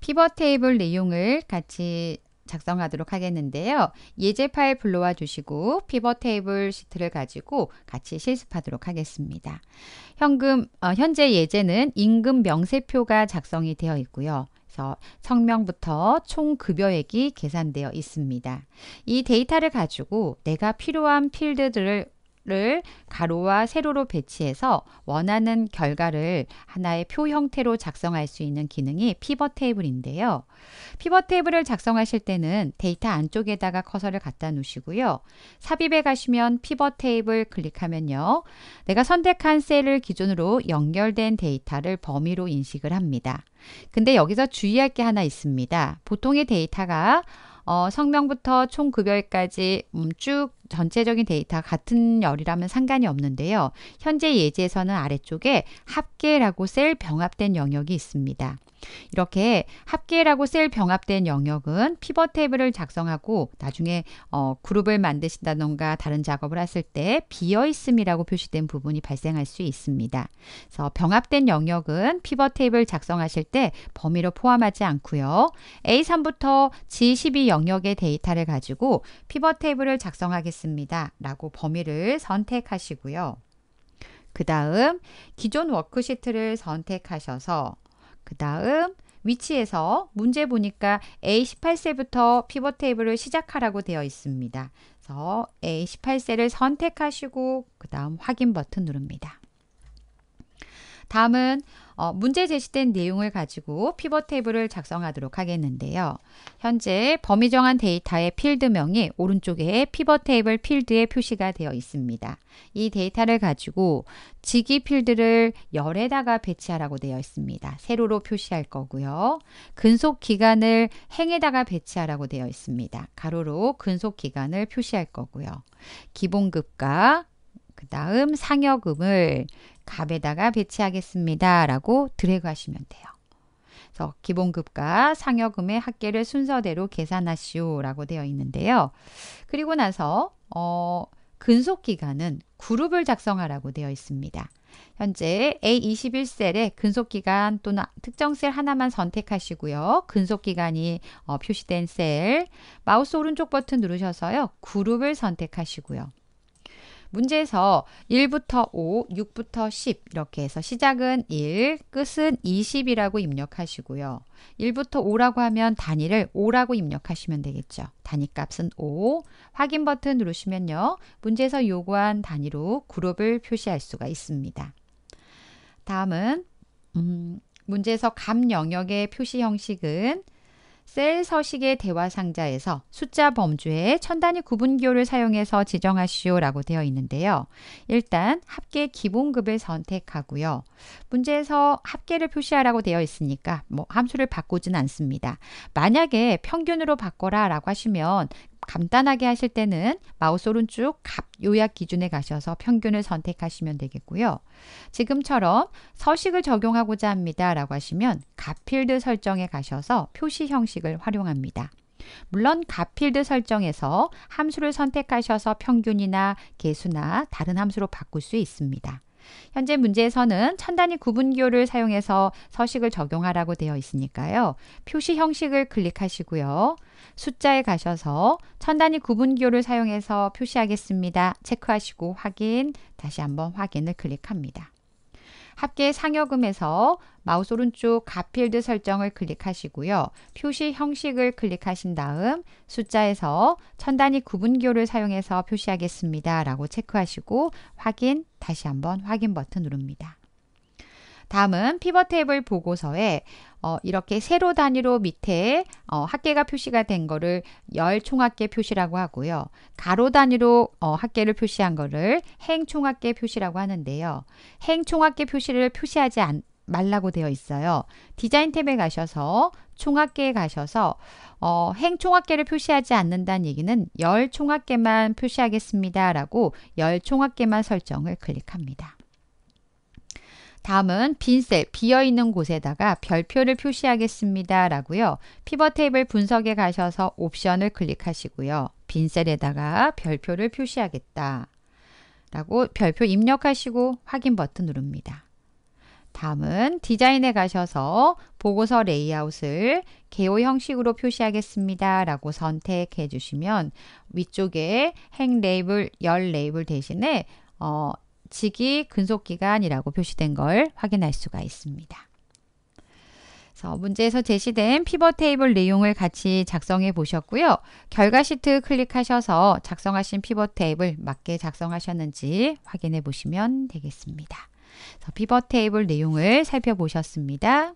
피벗 테이블 내용을 같이 작성하도록 하겠는데요. 예제 파일 불러와 주시고 피벗 테이블 시트를 가지고 같이 실습하도록 하겠습니다. 현금 어, 현재 예제는 임금 명세표가 작성이 되어 있고요. 그래서 성명부터 총 급여액이 계산되어 있습니다. 이 데이터를 가지고 내가 필요한 필드들을 를 가로와 세로로 배치해서 원하는 결과를 하나의 표 형태로 작성할 수 있는 기능이 피벗 테이블인데요. 피벗 테이블을 작성하실 때는 데이터 안쪽에다가 커서를 갖다 놓으시고요. 삽입에 가시면 피벗 테이블 클릭하면요. 내가 선택한 셀을 기준으로 연결된 데이터를 범위로 인식을 합니다. 근데 여기서 주의할 게 하나 있습니다. 보통의 데이터가 어, 성명부터 총 급여까지 일 음, 쭉 전체적인 데이터 같은 열이라면 상관이 없는데요. 현재 예제에서는 아래쪽에 합계라고 셀 병합된 영역이 있습니다. 이렇게 합계라고 셀 병합된 영역은 피벗 테이블을 작성하고 나중에 어, 그룹을 만드신다던가 다른 작업을 했을 때 비어있음이라고 표시된 부분이 발생할 수 있습니다. 그래서 병합된 영역은 피벗 테이블 작성하실 때 범위로 포함하지 않고요. A3부터 G12 영역의 데이터를 가지고 피벗 테이블을 작성하겠습니다. 라고 범위를 선택하시고요. 그 다음 기존 워크시트를 선택하셔서 그 다음 위치에서 문제 보니까 A18세부터 피벗 테이블을 시작하라고 되어 있습니다. 그래서 A18세를 선택하시고 그 다음 확인 버튼 누릅니다. 다음은 어, 문제 제시된 내용을 가지고 피벗 테이블을 작성하도록 하겠는데요. 현재 범위 정한 데이터의 필드명이 오른쪽에 피벗 테이블 필드에 표시가 되어 있습니다. 이 데이터를 가지고 지기 필드를 열에다가 배치하라고 되어 있습니다. 세로로 표시할 거고요. 근속 기간을 행에다가 배치하라고 되어 있습니다. 가로로 근속 기간을 표시할 거고요. 기본급과 그 다음 상여금을 갑에다가 배치하겠습니다. 라고 드래그하시면 돼요. 그래서 기본급과 상여금의 합계를 순서대로 계산하시오 라고 되어 있는데요. 그리고 나서 어, 근속기간은 그룹을 작성하라고 되어 있습니다. 현재 A21셀에 근속기간 또는 특정 셀 하나만 선택하시고요. 근속기간이 어, 표시된 셀, 마우스 오른쪽 버튼 누르셔서요. 그룹을 선택하시고요. 문제에서 1부터 5, 6부터 10 이렇게 해서 시작은 1, 끝은 20이라고 입력하시고요. 1부터 5라고 하면 단위를 5라고 입력하시면 되겠죠. 단위 값은 5, 확인 버튼 누르시면요. 문제에서 요구한 단위로 그룹을 표시할 수가 있습니다. 다음은 음, 문제에서 감 영역의 표시 형식은 셀 서식의 대화 상자에서 숫자 범주에 천 단위 구분교를 사용해서 지정하시오라고 되어 있는데요. 일단 합계 기본급을 선택하고요. 문제에서 합계를 표시하라고 되어 있으니까 뭐 함수를 바꾸진 않습니다. 만약에 평균으로 바꿔라 라고 하시면 간단하게 하실 때는 마우스 오른쪽 값 요약 기준에 가셔서 평균을 선택하시면 되겠고요. 지금처럼 서식을 적용하고자 합니다 라고 하시면 값필드 설정에 가셔서 표시 형식을 활용합니다. 물론 값필드 설정에서 함수를 선택하셔서 평균이나 개수나 다른 함수로 바꿀 수 있습니다. 현재 문제에서는 천단위 구분교를 사용해서 서식을 적용하라고 되어 있으니까요. 표시 형식을 클릭하시고요. 숫자에 가셔서 천단위 구분교를 사용해서 표시하겠습니다. 체크하시고 확인, 다시 한번 확인을 클릭합니다. 합계 상여금에서 마우스 오른쪽 가필드 설정을 클릭하시고요. 표시 형식을 클릭하신 다음 숫자에서 천 단위 구분교를 사용해서 표시하겠습니다. 라고 체크하시고 확인, 다시 한번 확인 버튼 누릅니다. 다음은 피벗 테이블 보고서에 어, 이렇게 세로 단위로 밑에 어, 합계가 표시가 된 거를 열 총합계 표시라고 하고요. 가로 단위로 어, 합계를 표시한 거를 행 총합계 표시라고 하는데요. 행 총합계 표시를 표시하지 않, 말라고 되어 있어요. 디자인 탭에 가셔서 총합계에 가셔서 어, 행 총합계를 표시하지 않는다는 얘기는 열 총합계만 표시하겠습니다라고 열 총합계만 설정을 클릭합니다. 다음은 빈 셀 비어있는 곳에다가 별표를 표시하겠습니다. 라고요. 피벗 테이블 분석에 가셔서 옵션을 클릭하시고요. 빈셀에다가 별표를 표시하겠다. 라고 별표 입력하시고 확인 버튼 누릅니다. 다음은 디자인에 가셔서 보고서 레이아웃을 개호 형식으로 표시하겠습니다. 라고 선택해 주시면 위쪽에 행 레이블, 열 레이블 대신에 어, 직위 근속기간이라고 표시된 걸 확인할 수가 있습니다. 문제에서 제시된 피벗 테이블 내용을 같이 작성해 보셨고요. 결과 시트 클릭하셔서 작성하신 피벗 테이블 맞게 작성하셨는지 확인해 보시면 되겠습니다. 피벗 테이블 내용을 살펴보셨습니다.